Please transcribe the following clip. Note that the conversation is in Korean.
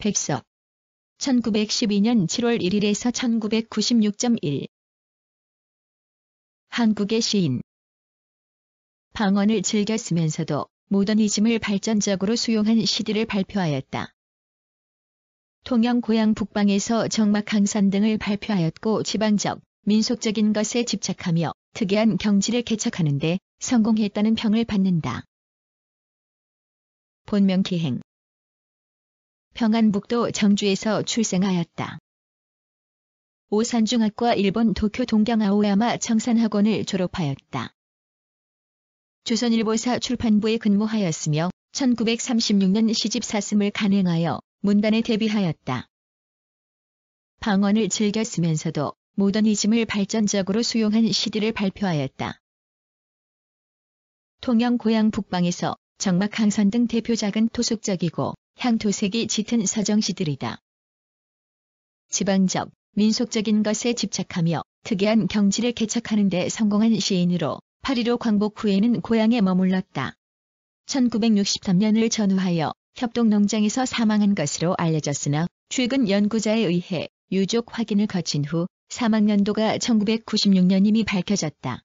백석 1912년 7월 1일에서 1996.1 한국의 시인 방언을 즐겼으면서도 모더니즘을 발전적으로 수용한 시디를 발표하였다. 통영 고향 북방에서 정막 강산 등을 발표하였고 지방적, 민속적인 것에 집착하며 특이한 경지를 개척하는데 성공했다는 평을 받는다. 본명 기행 평안북도 정주에서 출생하였다. 오산중학과 일본 도쿄 동경 아오야마 청산학원을 졸업하였다. 조선일보사 출판부에 근무하였으며 1936년 시집 사슴을 간행하여 문단에 데뷔하였다. 방언을 즐겼으면서도 모더니즘을 발전적으로 수용한 시디를 발표하였다. 통영 고향 북방에서 정막 강선 등 대표작은 토속적이고 향토색이 짙은 서정시들이다. 지방적, 민속적인 것에 집착하며 특이한 경지를 개척하는 데 성공한 시인으로 파리로 광복 후에는 고향에 머물렀다. 1963년을 전후하여 협동농장에서 사망한 것으로 알려졌으나 최근 연구자에 의해 유족 확인을 거친 후 사망 연도가 1996년임이 밝혀졌다.